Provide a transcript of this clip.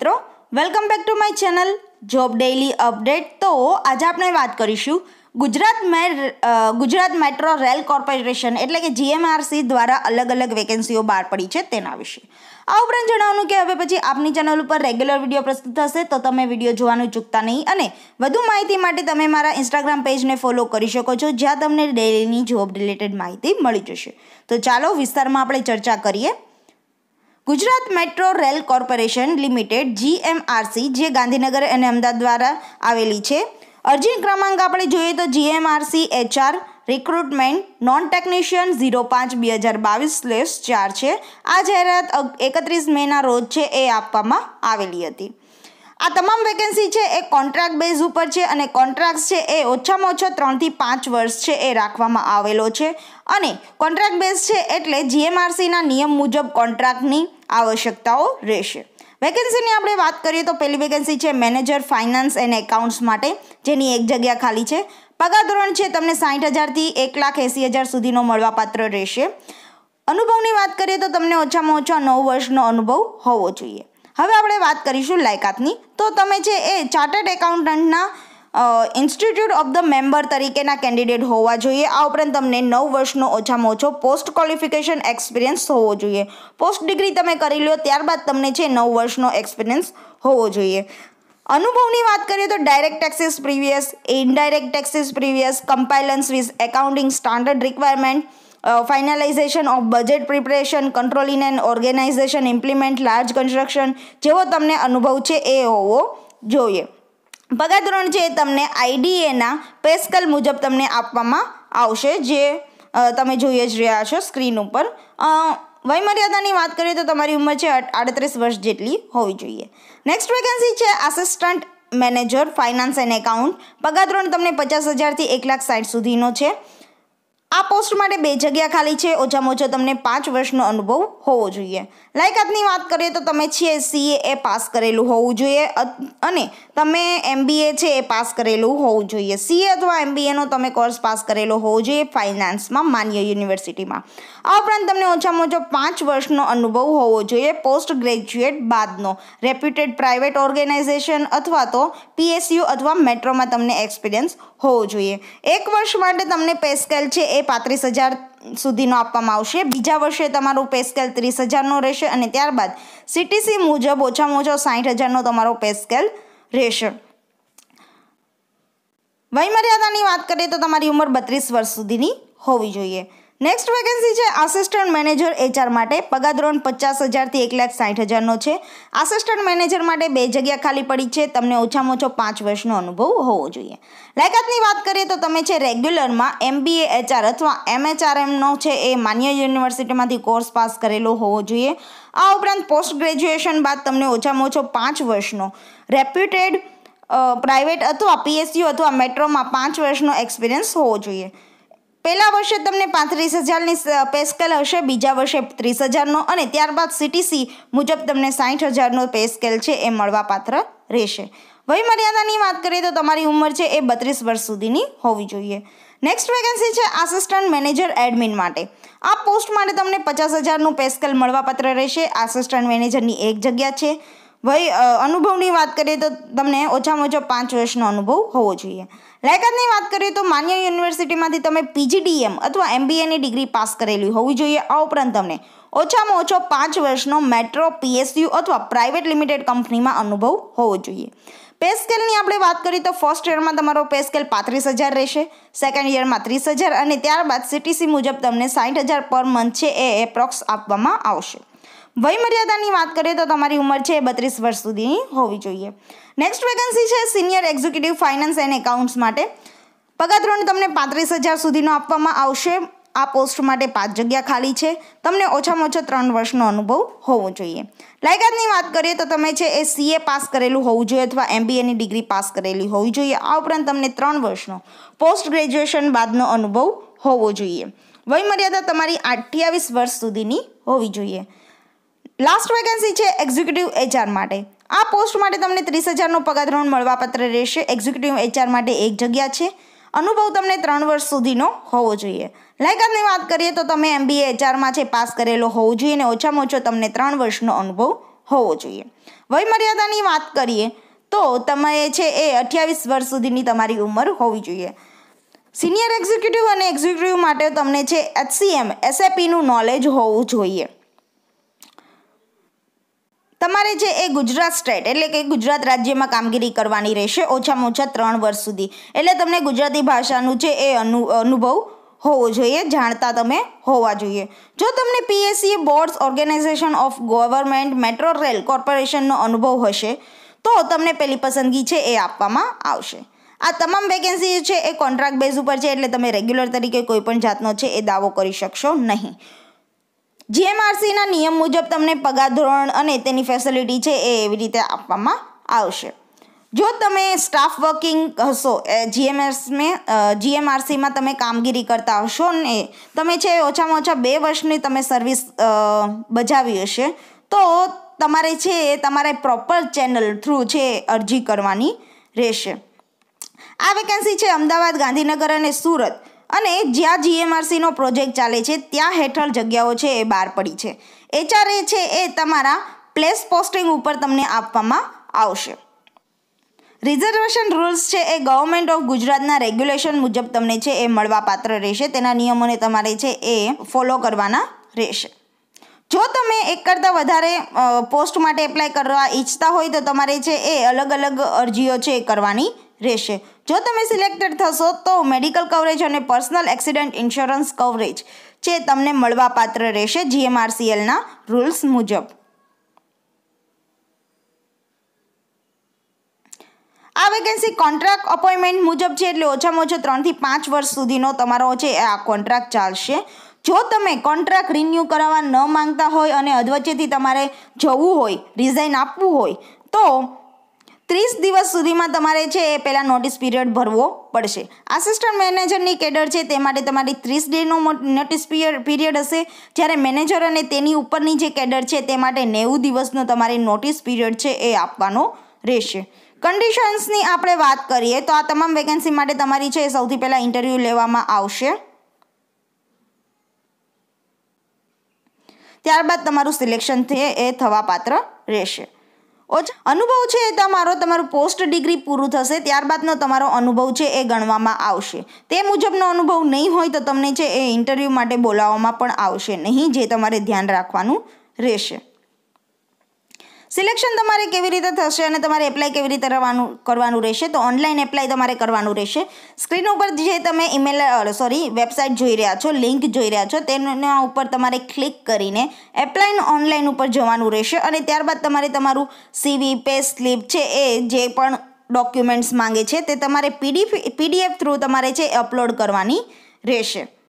મિત્રો welcome back to my channel job daily update તો આજે આપણે વાત કરીશું ગુજરાત મેર ગુજરાત મેટ્રો રેલ કોર્પોરેશન એટલે કે જીએમઆરસી દ્વારા અલગ અલગ વેકેન્સીઓ બહાર પડી છે તેના વિશે આ ઉપરાંત જણાવવાનું કે હવે પછી આપની ચેનલ ઉપર રેગ્યુલર વિડીયો પ્રસ્તુત થશે તો તમે વિડીયો જોવાનું ચૂકતા નહીં અને વધુ માહિતી માટે તમે મારા ઇન્સ્ટાગ્રામ પેજને ફોલો કરી શકો છો જ્યાં તમને ડેઇલીની જોબ રિલેટેડ માહિતી મળી જશે તો ચાલો વિસ્તારમાં આપણે ચર્ચા કરીએ Gujarat metro rail corporation limited GMRC જે ગાંધીનગર અને અમદાવાદ દ્વારા આવેલી છે અરજી ક્રમાંક આપણે જોઈએ તો GMRC HR recruitment non technician zero પાંચ બે હજાર બાવીસ સ્લેશ ચાર છે આ જાહેરાત એકત્રીસ મેના રોજ છે એ આપવામાં આવેલી હતી આ તમામ વેકેન્સી છે એ કોન્ટ્રાક્ટ બેઝ ઉપર છે અને કોન્ટ્રાક્ટ છે એ ઓછામાં ઓછા ત્રણથી પાંચ વર્ષ છે એ રાખવામાં આવેલો છે અને કોન્ટ્રાક્ટ બેઝ છે એટલે જીએમઆરસીના નિયમ મુજબ કોન્ટ્રાક્ટની આવશ્યકતાઓ રહેશે વેકેન્સીની આપણે વાત કરીએ તો પહેલી વેકેન્સી છે મેનેજર ફાઇનાન્સ એન્ડ એકાઉન્ટ્સ માટે જેની એક જગ્યા ખાલી છે પગાર ધોરણ છે તમને સાહીઠ હજારથી એક લાખ એંસી હજાર સુધીનો મળવાપાત્ર રહેશે અનુભવની વાત કરીએ તો તમને ઓછામાં ઓછા નવ વર્ષનો અનુભવ હોવો જોઈએ હવે આપણે વાત કરીશું લાયકાતની તો તમે છે એ ચાર્ટર્ડ એકાઉન્ટન્ટના ઇન્સ્ટિટ્યૂટ ઓફ ધ મેમ્બર તરીકેના કેન્ડિડેટ હોવા જોઈએ આ ઉપરાંત તમને નવ વર્ષનો ઓછામાં ઓછો પોસ્ટ ક્વોલિફિકેશન એક્સપિરિયન્સ હોવો જોઈએ પોસ્ટ ડિગ્રી તમે કરી લો ત્યારબાદ તમને છે નવ વર્ષનો એક્સપિરિયન્સ હોવો જોઈએ અનુભવની વાત કરીએ તો direct taxes previous indirect taxes previous compliance with accounting standard requirement finalisation of budget preparation control and organisation implement large construction જેવો તમને અનુભવ છે એ હોવો જોઈએ પગાર ધોરણ છે તમને આઈડીએના પેસ્કલ મુજબ તમને આપવામાં આવશે જે તમે જોઈએ જ રહ્યા છો સ્ક્રીન ઉપર વયમર્યાદાની વાત કરીએ તો તમારી ઉંમર છે આડત્રીસ વર્ષ જેટલી હોવી જોઈએ નેક્સ્ટ વેકેન્સી છે assistant manager finance and account પગાર ધોરણ તમને પચાસ હજારથી એક લાખ સાઠ સુધીનો છે આ પોસ્ટ માટે બે જગ્યા ખાલી છે ઓછામાં ઓછો તમને પાંચ વર્ષનો અનુભવ હોવો જોઈએ લાયકાતની વાત કરીએ તો તમે છે સીએ એ પાસ કરેલું હોવું જોઈએ અને તમે એમબીએ છે એ પાસ કરેલું હોવું જોઈએ સીએ અથવા એમબીએનો તમે કોર્સ પાસ કરેલો હોવો જોઈએ ફાઇનાન્સમાં માન્ય યુનિવર્સિટીમાં આ ઉપરાંત તમને ઓછામાં ઓછો પાંચ વર્ષનો અનુભવ હોવો જોઈએ પોસ્ટ ગ્રેજ્યુએટ બાદનો રેપ્યુટેડ પ્રાઇવેટ ઓર્ગેનાઇઝેશન અથવા તો પીએસયુ અથવા મેટ્રોમાં તમને એક્સપિરિયન્સ હોવો જોઈએ એક વર્ષ માટે તમને પેસ્કેલ છે એ પાંત્રીસ હજાર સુધીનો આપવામાં આવશે બીજા વર્ષે તમારું પેસ્કેલ ત્રીસ હજારનો રહેશે અને ત્યારબાદ સીટીસી મુજબ ઓછામાં ઓછો સાઠ હજારનો તમારો પેસ્કેલ રહેશે વયમર્યાદાની વાત કરીએ તો તમારી ઉંમર બત્રીસ વર્ષ સુધીની હોવી જોઈએ નેક્સ્ટ વેકેન્સી છે આસિસ્ટન્ટ મેનેજર એચઆર માટે પગાર ધોરણ પચાસ હજારથી એક લાખ સાઠ હજારનો છે આસિસ્ટન્ટ મેનેજર માટે બે જગ્યા ખાલી પડી છે તમને ઓછામાં ઓછો પાંચ વર્ષનો અનુભવ હોવો જોઈએ લાયકાતની વાત કરીએ તો તમે છે રેગ્યુલરમાં એમબીએ એચઆર અથવા એમએચઆરએમનો છે એ માન્ય યુનિવર્સિટીમાંથી કોર્સ પાસ કરેલો હોવો જોઈએ આ ઉપરાંત પોસ્ટ ગ્રેજ્યુએશન બાદ તમને ઓછામાં ઓછો પાંચ વર્ષનો રેપ્યુટેડ પ્રાઇવેટ અથવા પીએસયુ અથવા મેટ્રોમાં પાંચ વર્ષનો એક્સપિરિયન્સ હોવો જોઈએ પહેલા વર્ષે તમને પાંત્રીસ હજારની પેસ્કેલ હશે બીજા વર્ષે ત્રીસ હજારનો અને ત્યારબાદ સીટીસી મુજબ તમને સાહીઠ હજારનો પેસ્કેલ છે એ મળવાપાત્ર રહેશે વય વાત કરીએ તો તમારી ઉંમર છે એ બત્રીસ વર્ષ સુધીની હોવી જોઈએ નેક્સ્ટ વેકેન્સી છે આસિસ્ટન્ટ મેનેજર એડમિન માટે આ પોસ્ટ માટે તમને પચાસ હજારનું પેસ્કેલ મળવાપાત્ર રહેશે આસિસ્ટન્ટ મેનેજરની એક જગ્યા છે વય અનુભવની વાત કરીએ તો તમને ઓછામાં ઓછો પાંચ વર્ષનો અનુભવ હોવો જોઈએ લાયકાતની વાત કરીએ તો માન્ય યુનિવર્સિટીમાંથી તમે પીજીડીએમ અથવા એમબીએની ડિગ્રી પાસ કરેલી હોવી જોઈએ આ ઉપરાંત તમને ઓછામાં ઓછો પાંચ વર્ષનો મેટ્રો પીએસયુ અથવા પ્રાઇવેટ લિમિટેડ કંપનીમાં અનુભવ હોવો જોઈએ પે સ્કેલની આપણે વાત કરીએ તો ફર્સ્ટ યરમાં તમારો પે સ્કેલ પાંત્રીસ હજાર રહેશે સેકન્ડ યરમાં ત્રીસ હજાર અને ત્યારબાદ સીટીસી મુજબ તમને સાઠ હજાર પર મંથ છે એ એપ્રોક્સ આપવામાં આવશે વયમર્યાદાની વાત કરીએ તો તમારી ઉંમર છે બત્રીસ વર્ષ સુધીની હોવી જોઈએ નેક્સ્ટ વેકન્સી છે senior executive finance and accounts માટે પગાર ધોરણ તમને પાંત્રીસ હજાર સુધીનો આપવામાં આવશે આ પોસ્ટ માટે પાંચ જગ્યા ખાલી છે તમને ઓછામાં ઓછા ત્રણ વર્ષનો અનુભવ હોવો જોઈએ લાયકાતની વાત કરીએ તો તમે છે એ સીએ પાસ કરેલું હોવું જોઈએ અથવા એમબીએની ડિગ્રી પાસ કરેલી હોવી જોઈએ આ ઉપરાંત તમને ત્રણ વર્ષનો પોસ્ટ ગ્રેજ્યુએશન બાદનો અનુભવ હોવો જોઈએ વયમર્યાદા તમારી અઠ્યાવીસ વર્ષ સુધીની હોવી જોઈએ લાસ્ટ વેકન્સી છે એક્ઝિક્યુટિવ એચઆર માટે આ પોસ્ટ માટે તમને ત્રીસ હજારનો પગાર ધોરણ મળવાપત્ર રહેશે એક્ઝિક્યુટિવ એચઆર માટે એક જગ્યા છે અનુભવ તમને ત્રણ વર્ષ સુધીનો હોવો જોઈએ લાયકાતની વાત કરીએ તો તમે એમબીએ એચઆરમાં છે પાસ કરેલો હોવો જોઈએ અને ઓછામાં ઓછો તમને ત્રણ વર્ષનો અનુભવ હોવો જોઈએ વયમર્યાદાની વાત કરીએ તો તમે છે એ અઠ્યાવીસ વર્ષ સુધીની તમારી ઉંમર હોવી જોઈએ સિનિયર એક્ઝિક્યુટિવ અને એક્ઝિક્યુટિવ માટે તમને છે એચસીએમ એસએપીનું નોલેજ હોવું જોઈએ તમારે જે એ ગુજરાત સ્ટેટ એટલે કે ગુજરાત રાજ્યમાં કામગીરી કરવાની રહેશે ઓછામાં ઓછા ત્રણ વર્ષ સુધી એટલે તમને ગુજરાતી ભાષાનું છે એ અનુ અનુભવ હોવો જોઈએ જાણતા તમે હોવા જોઈએ જો તમને PSC boards organisation of government metro rail કોર્પોરેશનનો અનુભવ હશે તો તમને પેલી પસંદગી છે એ આપવામાં આવશે આ તમામ વેકેન્સી છે એ કોન્ટ્રાક્ટ બેઝ ઉપર છે એટલે તમે રેગ્યુલર તરીકે કોઈ પણ જાતનો છે એ દાવો કરી શકશો નહીં જીએમઆરસીના નિયમ મુજબ તમને પગાર ધોરણ અને તેની ફેસિલિટી છે એ એવી રીતે આપવામાં આવશે જો તમે સ્ટાફ વર્કિંગ હશો જીએમએસમાં જીએમઆરસીમાં તમે કામગીરી કરતા હશો ને તમે છે ઓછામાં ઓછા બે વર્ષની તમે સર્વિસ બજાવી હશે તો તમારે છે એ તમારે પ્રોપર ચેનલ થ્રુ છે અરજી કરવાની રહેશે આ વેકેન્સી છે અમદાવાદ ગાંધીનગર અને સુરત અને જ્યાં જીએમઆરસીનો પ્રોજેક્ટ ચાલે છે ત્યાં હેઠળ જગ્યાઓ છે એ બહાર પડી છે એચઆરએ છે એ તમારા પ્લેસ પોસ્ટિંગ ઉપર તમને આપવામાં આવશે રિઝર્વેશન રૂલ્સ છે એ ગવર્મેન્ટ ઓફ ગુજરાતના રેગ્યુલેશન મુજબ તમને છે એ મળવાપાત્ર રહેશે તેના નિયમોને તમારે છે એ ફોલો કરવાના રહેશે જો તમે એક કરતાં વધારે પોસ્ટ માટે એપ્લાય કરવા ઈચ્છતા હોય તો તમારે છે એ અલગ અલગ અરજીઓ છે એ કરવાની રહેશે જો તમે સિલેક્ટેડ થશો તો મેડિકલ કવરેજ અને પર્સનલ એક્સિડન્ટ ઇન્સ્યોરન્સ કવરેજ જે તમને મળવા પાત્ર રહેશે જીએમઆરસીએલના રૂલ્સ મુજબ આ વેકેન્સી કોન્ટ્રાક્ટ અપોઇન્ટમેન્ટ મુજબ છે એટલે ઓછામાં ઓછો ત્રણથી પાંચ વર્ષ સુધીનો તમારો છે આ કોન્ટ્રાક્ટ ચાલશે જો તમે કોન્ટ્રાક્ટ રિન્યૂ કરાવવા ન માંગતા હોય અને અધવચ્ચેથી તમારે જવું હોય રિઝાઇન આપવું હોય તો ત્રીસ દિવસ સુધીમાં તમારે છે એ પહેલાં નોટિસ પિરિયડ ભરવો પડશે આસિસ્ટન્ટ મેનેજરની કેડર છે તે માટે તમારી ત્રીસ ડેનો નોટિસ પીરિયડ હશે જ્યારે મેનેજર અને તેની ઉપરની જે કેડર છે તે માટે નેવું દિવસનો તમારે નોટિસ પીરિયડ છે એ આપવાનો રહેશે કન્ડિશન્સની આપણે વાત કરીએ તો આ તમામ વેકેન્સી માટે તમારી છે એ સૌથી પહેલાં ઇન્ટરવ્યૂ લેવામાં આવશે ત્યારબાદ તમારું સિલેક્શન એ થવાપાત્ર રહેશે જ અનુભવ છે એ તમારો તમારું પોસ્ટ ડિગ્રી પૂરું થશે ત્યારબાદનો તમારો અનુભવ છે એ ગણવામાં આવશે તે મુજબનો અનુભવ નહીં હોય તો તમને છે એ ઇન્ટરવ્યૂ માટે બોલાવવામાં પણ આવશે નહીં જે તમારે ધ્યાન રાખવાનું રહેશે સિલેક્શન તમારે કેવી રીતે થશે અને તમારે એપ્લાય કેવી રીતે કરવાનું કરવાનું રહેશે તો ઓનલાઈન એપ્લાય તમારે કરવાનું રહેશે સ્ક્રીન ઉપર જે તમે ઈમેલ સોરી વેબસાઇટ જોઈ રહ્યા છો લિંક જોઈ રહ્યા છો તેના ઉપર તમારે ક્લિક કરીને એપ્લાય ઓનલાઈન ઉપર જવાનું રહેશે અને ત્યારબાદ તમારે તમારું સીવી પે સ્લીપ છે એ જે પણ ડોક્યુમેન્ટ્સ માંગે છે તે તમારે પીડીએફ પીડીએફ થ્રુ તમારે છે અપલોડ કરવાની રહેશે